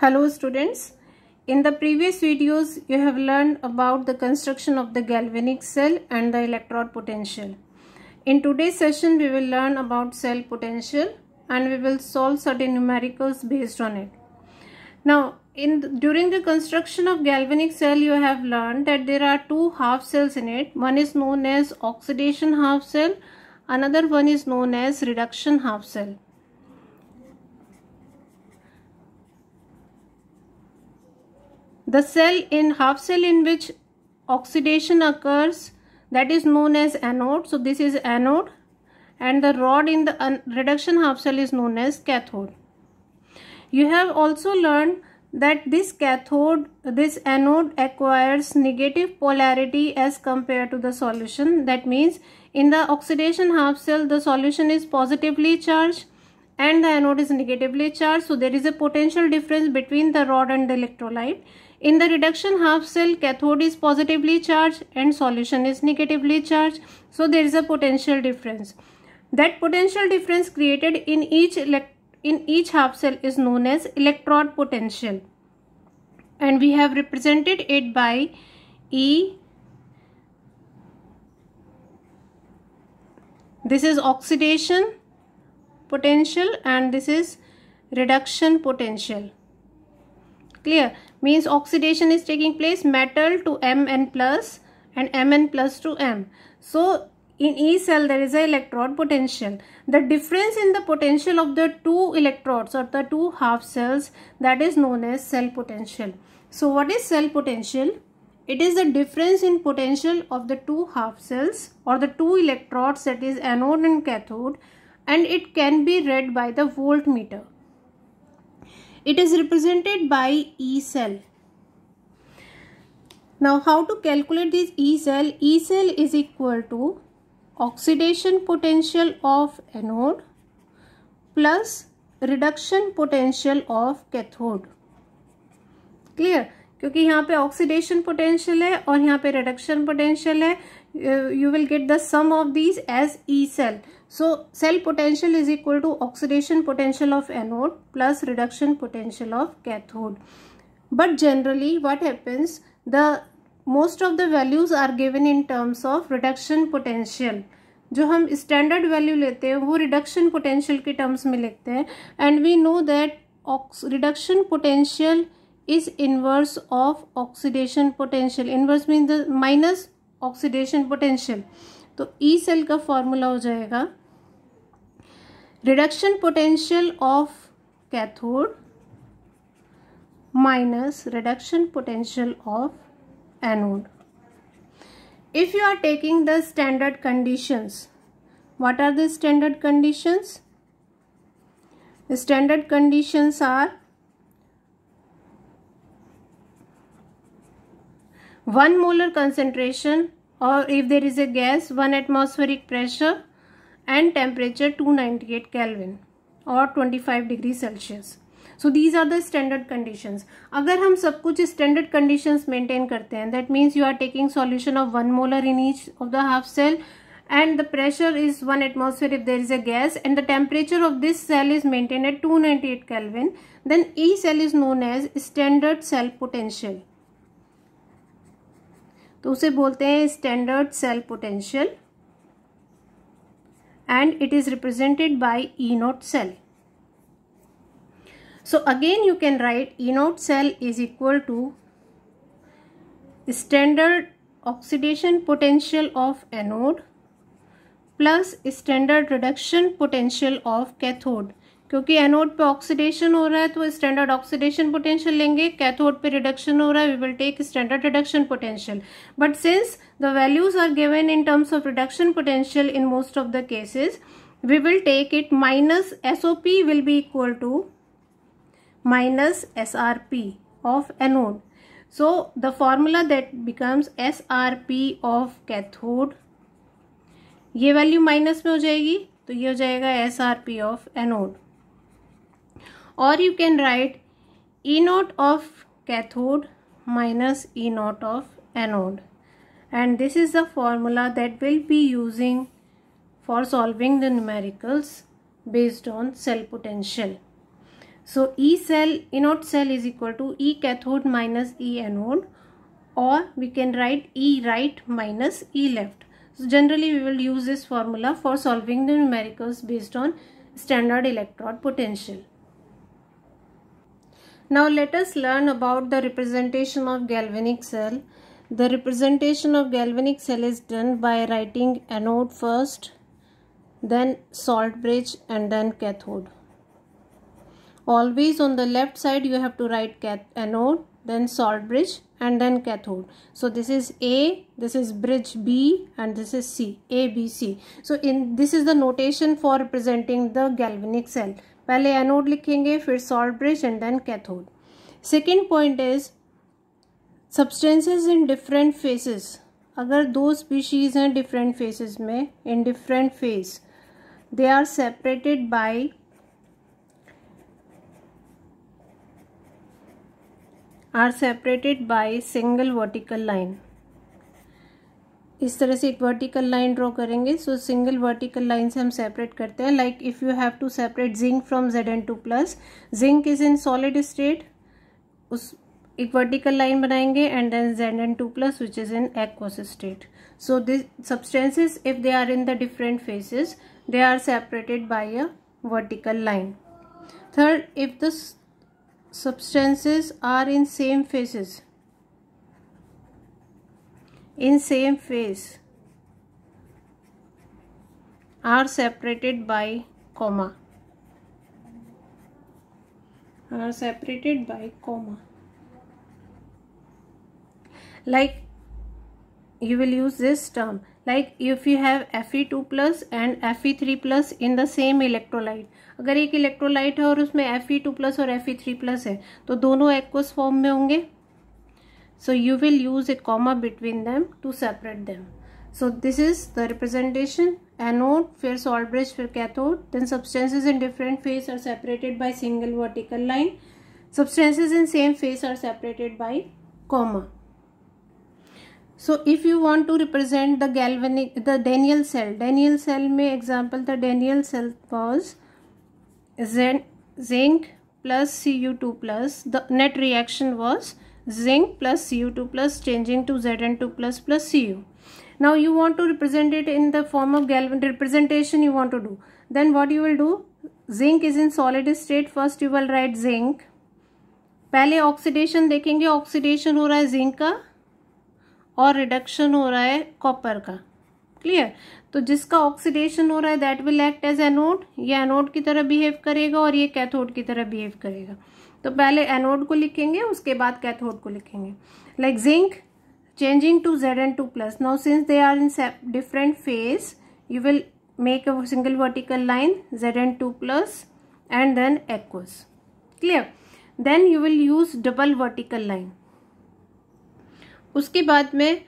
Hello students, in the previous videos you have learned about the construction of the galvanic cell and the electrode potential. In today's session we will learn about cell potential and we will solve certain numericals based on it. Now in the, during the construction of galvanic cell you have learned that there are two half cells in it. One is known as oxidation half cell, another one is known as reduction half cell. The cell in half cell in which oxidation occurs that is known as anode. So this is anode and the rod in the uh, reduction half cell is known as cathode. You have also learned that this cathode, this anode acquires negative polarity as compared to the solution. That means in the oxidation half cell, the solution is positively charged and the anode is negatively charged. So there is a potential difference between the rod and the electrolyte. In the reduction half cell, cathode is positively charged and solution is negatively charged. So there is a potential difference. That potential difference created in each in each half cell is known as electrode potential. And we have represented it by E. This is oxidation potential and this is reduction potential clear means oxidation is taking place metal to mn plus and mn plus to m so in E cell there is an electrode potential. The difference in the potential of the two electrodes or the two half cells that is known as cell potential. So what is cell potential? It is the difference in potential of the two half cells or the two electrodes that is anode and cathode and it can be read by the voltmeter. It is represented by E cell. Now how to calculate this E cell? E cell is equal to oxidation potential of anode plus reduction potential of cathode. clear क्योंकि यहाँ पे oxidation potential है और यहाँ पे reduction potential है uh, you will get the sum of these as E cell. So cell potential is equal to oxidation potential of anode plus reduction potential of cathode. But generally what happens the most of the values are given in terms of reduction potential. जो हम standard value लेते हैं वो reduction potential के terms में लिखते हैं and we know that reduction potential is inverse of oxidation potential inverse mean the minus oxidation potential तो ई e सेल का फॉर्मूला हो जाएगा reduction potential of cathode minus reduction potential of anode if you are taking the standard conditions what are the standard conditions standard conditions are 1 molar concentration or if there is a gas 1 atmospheric pressure and temperature 298 Kelvin or 25 degree Celsius. So these are the standard conditions. अगर हम सब कुछ standard conditions maintain करते हैं that means you are taking solution of 1 molar in each of the half cell and the pressure is 1 atmosphere if there is a gas and the temperature of this cell is maintained at 298 Kelvin then E cell is known as standard cell potential. तो उसे बोलते हैं standard cell potential and it is represented by E naught cell so again you can write E naught cell is equal to standard oxidation potential of anode plus standard reduction potential of cathode क्योंकि anode पे oxidation हो रहा है तो standard oxidation potential लेंगे cathode पे reduction हो रहा है we will take standard reduction potential but since the values are given in terms of reduction potential in most of the cases we will take it minus S O P will be equal to minus S R P of anode formula the becomes S R P of cathode ये value minus में हो जाएगी तो ये हो जाएगा S R P of anode or you can write E naught of cathode minus E naught of anode and this is the formula that we'll be using for solving the numericals based on cell potential. So E cell, E naught cell is equal to E cathode minus E anode or we can write E right minus E left. So generally we will use this formula for solving the numericals based on standard electrode potential. Now let us learn about the representation of galvanic cell. The representation of galvanic cell is done by writing anode first, then salt bridge and then cathode. Always on the left side you have to write anode, then salt bridge and then cathode. So this is A, this is bridge B and this is C, A, B, C. So in this is the notation for representing the galvanic cell. पहले anode लिखेंगे फिर salt bridge and then cathode second point is substances in different phases अगर दो species हैं different phases में in different phase they are separated by are separated by single vertical line इस तरह से एक वर्टिकल लाइन ड्रॉ करेंगे सो single vertical line से हम सेपरेट करते हैं like if you have to separate zinc from Z N two plus zinc is in solid state उस एक वर्टिकल लाइन बनाएंगे and then Z N two plus which is in aqueous state so this substances if they are in the different phases they are separated by a vertical line third if the substances are in same phases in same face are separated by comma are separated by comma like you will use this term like if you have Fe2 plus and Fe3 plus in the same electrolyte अगर एक electrolyte है और उसमें Fe2 और Fe3 है तो दोनों aqueous form में होंगे So you will use a comma between them to separate them. So this is the representation. Anode, फिर salt bridge, for cathode. Then substances in different phase are separated by single vertical line. Substances in same phase are separated by comma. So if you want to represent the galvanic, the Daniel cell, Daniel cell may example the Daniel cell was zinc plus Cu2 plus. The net reaction was zinc plus cu2 plus changing to zn2 plus plus cu now you want to represent it in the form of galvan representation you want to do then what you will do zinc is in solid state first you will write zinc पहले oxidation देखेंगे oxidation हो रहा है zinc का और reduction हो रहा है कॉपर का क्लियर तो जिसका ऑक्सीडेशन हो रहा है that will act as anode ये एनोड की तरह बिहेव करेगा और ये कैथोड की तरह बिहेव करेगा तो पहले एनोड को लिखेंगे उसके बाद कैथोड को लिखेंगे like zinc changing to Z N two plus no since they are in different phase you will make a single vertical line Z N two plus and then aqueous clear then you will use double vertical line उसके बाद में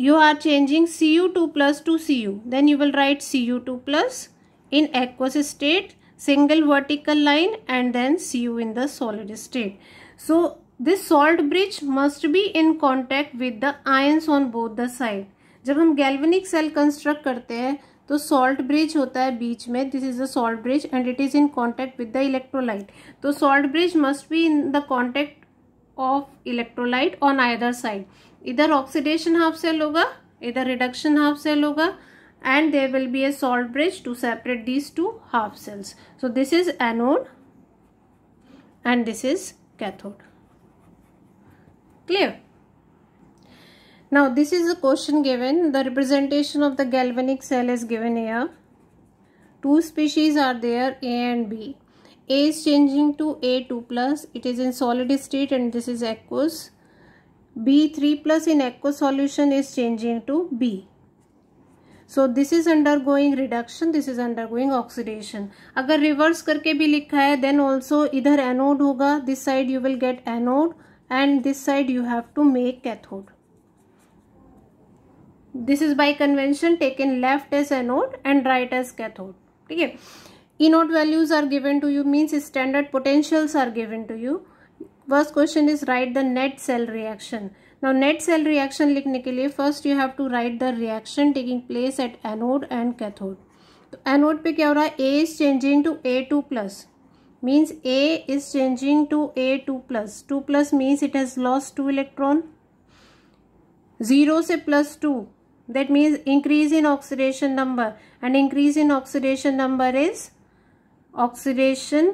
you are changing C U two plus to C U then you will write C U two plus in aqueous state single vertical line and then cu in the solid state so this salt bridge must be in contact with the ions on both the side जब हम galvanic cell construct करते हैं तो salt bridge होता है बीच में this is a salt bridge and it is in contact with the electrolyte तो salt bridge must be in the contact of electrolyte on either side इधर ऑक्सीडेशन हाफ सेल होगा इधर रिडक्शन हाफ सेल होगा and there will be a salt bridge to separate these two half cells. So this is anode and this is cathode. Clear? Now this is a question given. The representation of the galvanic cell is given here. Two species are there A and B. A is changing to A2 plus. It is in solid state and this is aqueous. B3 plus in aqueous solution is changing to B. So this is undergoing reduction this is undergoing oxidation अगर reverse करके भी लिखा है then also इधर anode होगा this side you will get anode and this side you have to make cathode this is by convention taken left as anode and right as cathode ठीक है E naught values are given to you means standard potentials are given to you first question is right the net cell reaction now net cell reaction लिखने के लिए first you have to write the reaction taking place at anode and cathode तो anode पे क्या हो रहा है A is changing to A two plus means A is changing to A two plus two plus means it has loss two electron zero से plus two that means increase in oxidation number and increase in oxidation number is oxidation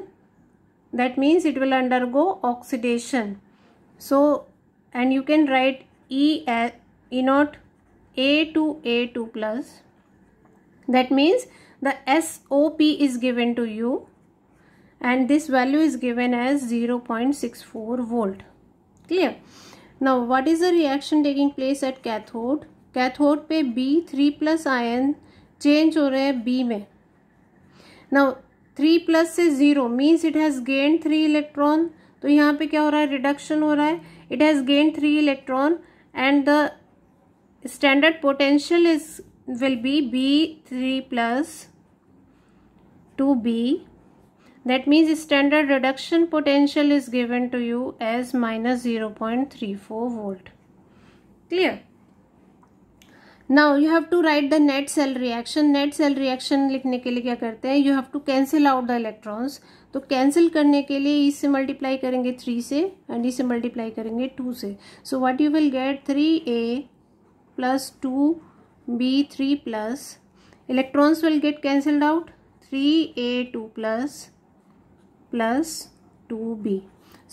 that means it will undergo oxidation so and you can write E, e naught A to A2 plus. That means the SOP is given to you and this value is given as 0.64 volt. Clear? Now what is the reaction taking place at cathode? Cathode B3 plus ion change हो B B में. Now 3 plus is zero means it has gained three electron. तो यहाँ पे क्या हो रहा है reduction हो रहा है it has gain three electron and the standard potential is will be B three plus to B that means standard reduction potential is given to you as minus zero point three four volt clear now you have to write the net cell reaction net cell reaction लिखने के लिए क्या करते हैं you have to cancel out the electrons तो cancel करने के लिए इससे मल्टीप्लाई करेंगे थ्री से एंड इससे मल्टीप्लाई करेंगे टू से so what you will get three A plus to B three plus electrons will get cancelled out three A two plus plus to B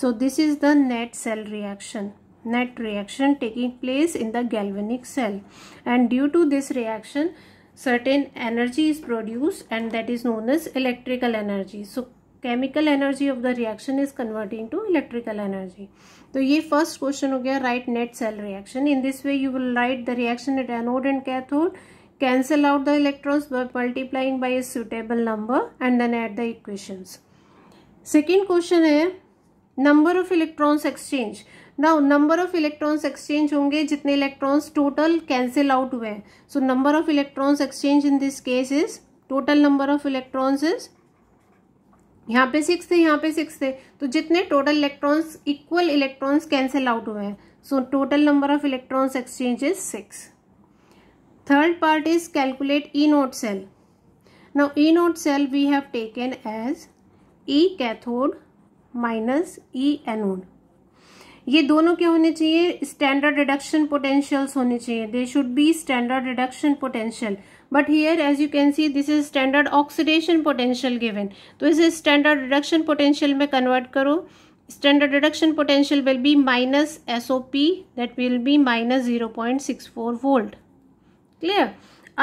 so this is the net cell reaction net reaction taking place in the galvanic cell and due to this reaction certain energy is produced and that is known as electrical energy so chemical energy of the reaction is converting to electrical energy तो ये first question हो गया right net cell reaction in this way you will write the reaction at anode and cathode cancel out the electrons by multiplying by a suitable number and then add the equations second question है number of electrons exchange now number of electrons exchange होंगे जितने electrons total cancel out हुए हैं so number of electrons exchange in this case is total number of electrons is यहाँ पे six थे यहाँ पे सिक्स थे तो जितने total electrons equal electrons cancel out हुए हैं so total number of electrons exchange is six third part is calculate E naught cell now E naught cell we have taken as E cathode minus E anode ये दोनों क्या होने चाहिए standard reduction potentials होने चाहिए they should be standard reduction potential but here as you can see this is standard oxidation potential given तो इसे standard reduction potential में कन्वर्ट करो standard reduction potential will be minus S O P that will be minus zero point six four volt clear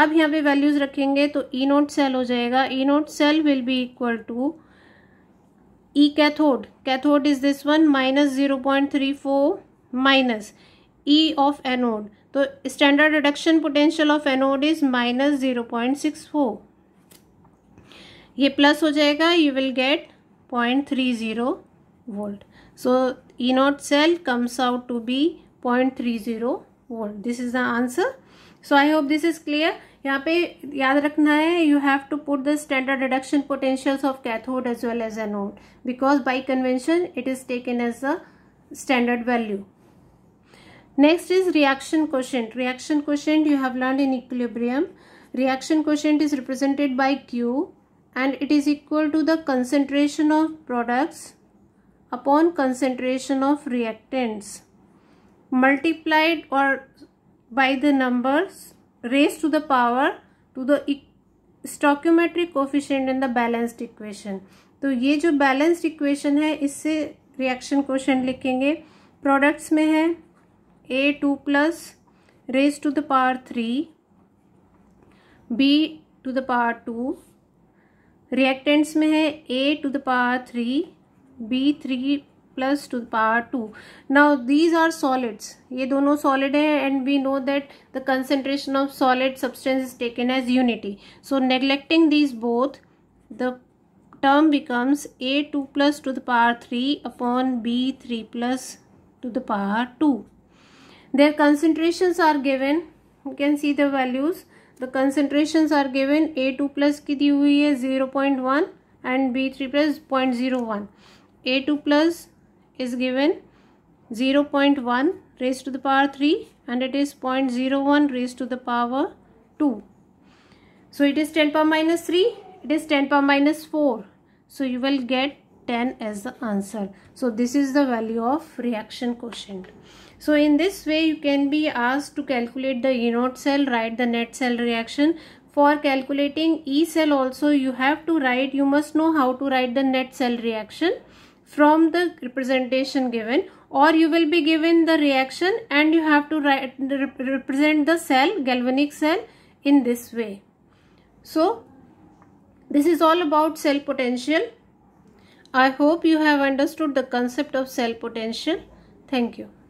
अब यहाँ पे values रखेंगे तो ई naught cell हो जाएगा E naught cell will be equal to E cathode cathode is this one minus zero point three four minus E of anode तो standard reduction potential of anode is minus zero point six four ये plus हो जाएगा you will get point three zero volt so E naught cell comes out to be point three zero volt this is the answer so I hope this is clear यहाँ पे याद रखना है you have to put the standard reduction potential of cathode as well as anode because by convention it is taken as a standard value next is reaction quotient reaction quotient you have learn in equilibrium reaction quotient is represented by Q and it is equal to the concentration of products upon concentration of reactants multiplied और by the numbers raised to the power to the stoichiometric coefficient in the balanced equation तो ये जो balanced equation है इससे reaction question लिखेंगे products में है A two plus raised to the power three B to the power two reactants में है A to the power three B three plus to the power 2 now these are solids ye dono solid hai and we know that the concentration of solid substance is taken as unity so neglecting these both the term becomes a2 plus to the power 3 upon b3 plus to the power 2 their concentrations are given you can see the values the concentrations are given a2 plus ki di hui 0.1 and b3 plus 0.01 a2 plus plus is given 0.1 raised to the power 3 and it is 0.01 raised to the power 2. So it is 10 power minus 3, it is 10 power minus 4. So you will get 10 as the answer. So this is the value of reaction quotient. So in this way you can be asked to calculate the inert cell, write the net cell reaction. For calculating E cell also you have to write, you must know how to write the net cell reaction from the representation given or you will be given the reaction and you have to write, represent the cell galvanic cell in this way so this is all about cell potential i hope you have understood the concept of cell potential thank you